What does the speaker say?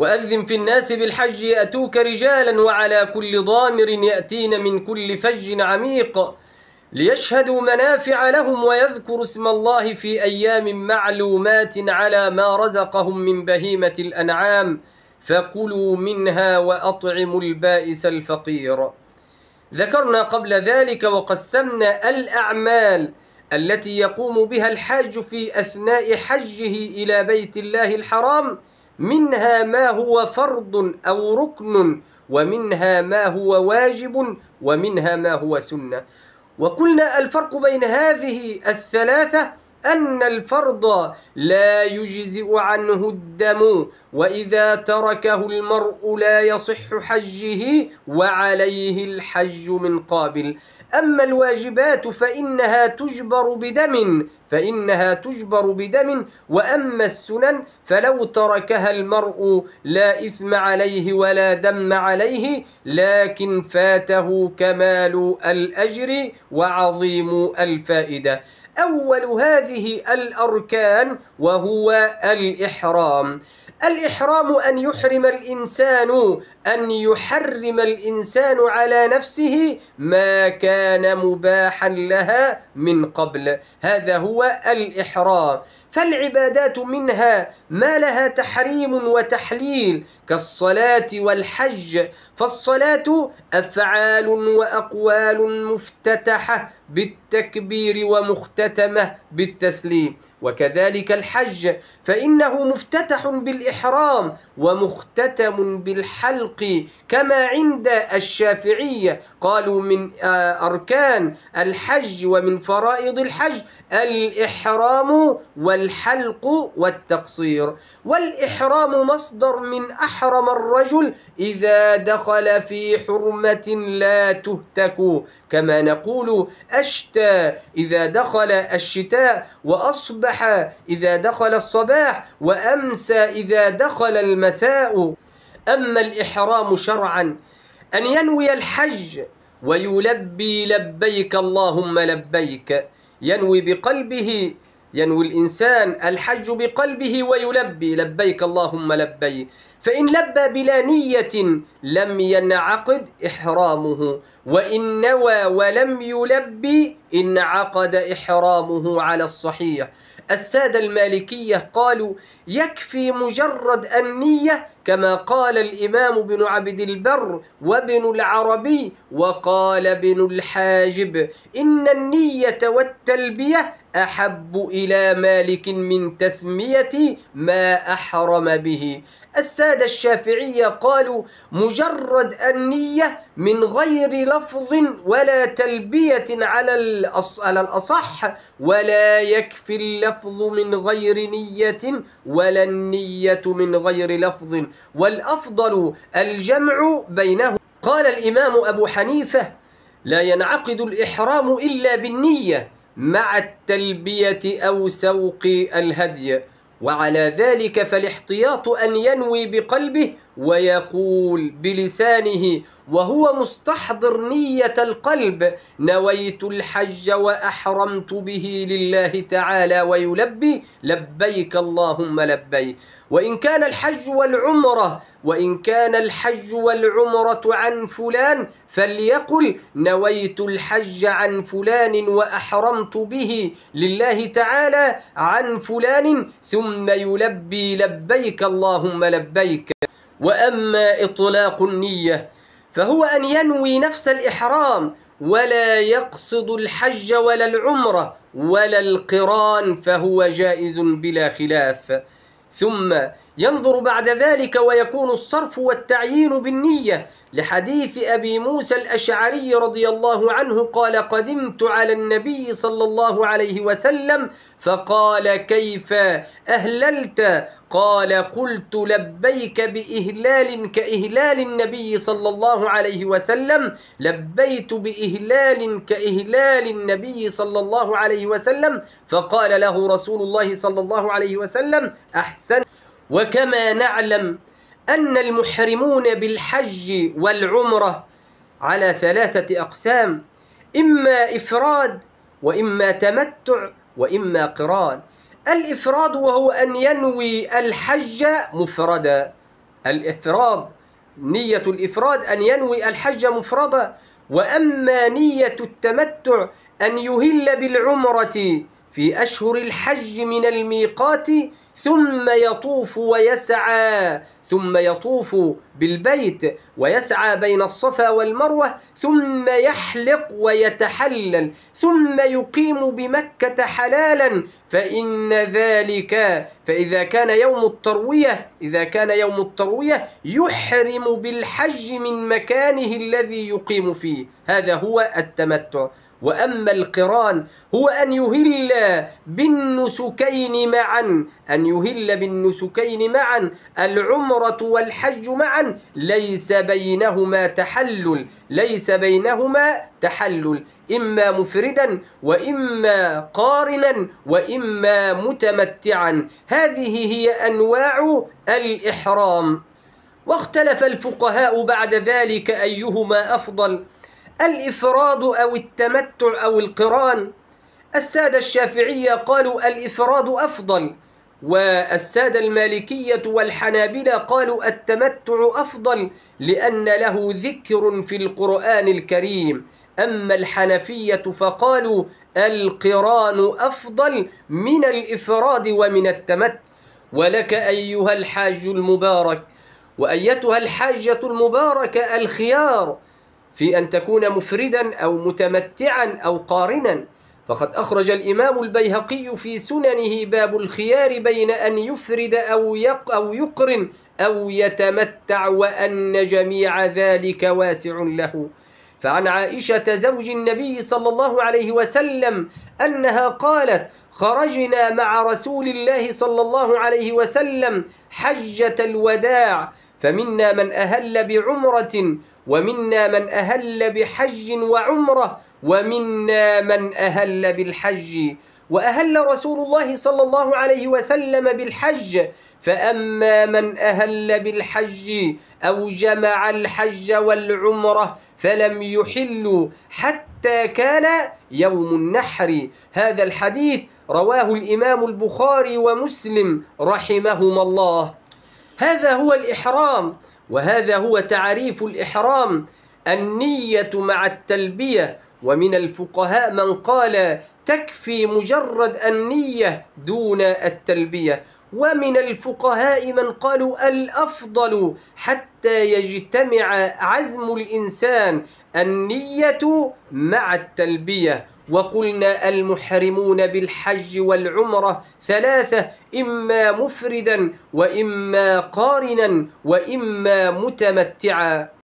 وأذن في الناس بالحج يأتوك رجالا وعلى كل ضامر يأتين من كل فج عميق ليشهدوا منافع لهم ويذكروا اسم الله في أيام معلومات على ما رزقهم من بهيمة الأنعام فكلوا منها وأطعموا البائس الفقير ذكرنا قبل ذلك وقسمنا الأعمال التي يقوم بها الحاج في أثناء حجه إلى بيت الله الحرام منها ما هو فرض أو ركن ومنها ما هو واجب ومنها ما هو سنة وقلنا الفرق بين هذه الثلاثة أن الفرض لا يجزئ عنه الدم وإذا تركه المرء لا يصح حجه وعليه الحج من قابل أما الواجبات فإنها تجبر بدم فإنها تجبر بدم وأما السنن فلو تركها المرء لا إثم عليه ولا دم عليه لكن فاته كمال الأجر وعظيم الفائدة أول هذه الأركان وهو الإحرام الإحرام أن يحرم الإنسان أن يحرم الإنسان على نفسه ما كان مباحا لها من قبل هذا هو الإحرام فالعبادات منها ما لها تحريم وتحليل كالصلاة والحج فالصلاة أفعال وأقوال مفتتحة بالتكبير ومختتمة بالتسليم وكذلك الحج فإنه مفتتح بالإحرام ومختتم بالحلق كما عند الشافعية قالوا من آه، أركان الحج ومن فرائض الحج الإحرام وال الحلق والتقصير والإحرام مصدر من أحرم الرجل إذا دخل في حرمة لا تهتك كما نقول أشتى إذا دخل الشتاء وأصبح إذا دخل الصباح وأمسى إذا دخل المساء أما الإحرام شرعا أن ينوي الحج ويلبي لبيك اللهم لبيك ينوي بقلبه ينوي الإنسان الحج بقلبه ويلبي لبيك اللهم لبي فإن لبى بلا نية لم ينعقد إحرامه وإن نوى ولم يلبي انعقد إحرامه على الصحيح السادة المالكية قالوا يكفي مجرد النية كما قال الإمام بن عبد البر وابن العربي وقال بن الحاجب إن النية والتلبية أحب إلى مالك من تسمية ما أحرم به السادة الشافعية قالوا مجرد النية من غير لفظ ولا تلبية على الأصح ولا يكفي اللفظ من غير نية ولا النية من غير لفظ والأفضل الجمع بينه قال الإمام أبو حنيفة لا ينعقد الإحرام إلا بالنية مع التلبية أو سوق الهدي وعلى ذلك فالاحتياط أن ينوي بقلبه ويقول بلسانه وهو مستحضر نية القلب نويت الحج وأحرمت به لله تعالى ويلبي لبيك اللهم لبيك وإن كان الحج والعمرة وإن كان الحج والعمرة عن فلان فليقل نويت الحج عن فلان وأحرمت به لله تعالى عن فلان ثم يلبي لبيك اللهم لبيك وأما إطلاق النية فهو أن ينوي نفس الإحرام ولا يقصد الحج ولا العمرة ولا القران فهو جائز بلا خلاف ثم ينظر بعد ذلك ويكون الصرف والتعيين بالنية لحديث أبي موسى الأشعري رضي الله عنه قال قدمت على النبي صلى الله عليه وسلم فقال كيف أهللت قال قلت لبيك بإهلال كإهلال النبي صلى الله عليه وسلم لبيت بإهلال كإهلال النبي صلى الله عليه وسلم فقال له رسول الله صلى الله عليه وسلم أحسن وكما نعلم أن المحرمون بالحج والعمرة على ثلاثة أقسام إما إفراد وإما تمتع وإما قران الإفراد وهو أن ينوي الحج مفردا الإفراد نية الإفراد أن ينوي الحج مفردا وأما نية التمتع أن يهل بالعمرة في أشهر الحج من الميقات ثم يطوف ويسعى ثم يطوف بالبيت ويسعى بين الصفا والمروة ثم يحلق ويتحلل ثم يقيم بمكة حلالا فإن ذلك فإذا كان يوم التروية إذا كان يوم التروية يحرم بالحج من مكانه الذي يقيم فيه هذا هو التمتع وأما القران هو أن يهل بالنسكين معا أن يهل بالنسكين معا العمرة والحج معا ليس بينهما تحلل ليس بينهما تحلل إما مفردا وإما قارنا وإما متمتعا هذه هي أنواع الإحرام واختلف الفقهاء بعد ذلك أيهما أفضل الإفراد أو التمتع أو القران السادة الشافعية قالوا الإفراد أفضل والسادة المالكية والحنابلة قالوا التمتع أفضل لأن له ذكر في القرآن الكريم أما الحنفية فقالوا القران أفضل من الإفراد ومن التمتع ولك أيها الحاج المبارك وأيتها الحاجة المباركة الخيار في أن تكون مفردا أو متمتعا أو قارنا فقد أخرج الإمام البيهقي في سننه باب الخيار بين أن يفرد أو, يق أو يقرن أو يتمتع وأن جميع ذلك واسع له فعن عائشة زوج النبي صلى الله عليه وسلم أنها قالت خرجنا مع رسول الله صلى الله عليه وسلم حجة الوداع فمنا من أهل بعمرة ومنا من أهل بحج وعمرة ومنا من أهل بالحج وأهل رسول الله صلى الله عليه وسلم بالحج فأما من أهل بالحج أو جمع الحج والعمرة فلم يحلوا حتى كان يوم النحر هذا الحديث رواه الإمام البخاري ومسلم رحمهما الله هذا هو الإحرام وهذا هو تعريف الإحرام النية مع التلبية ومن الفقهاء من قال تكفي مجرد النية دون التلبية ومن الفقهاء من قالوا الافضل حتى يجتمع عزم الانسان النيه مع التلبيه وقلنا المحرمون بالحج والعمرة ثلاثة إما مفردا وإما قارنا وإما متمتعا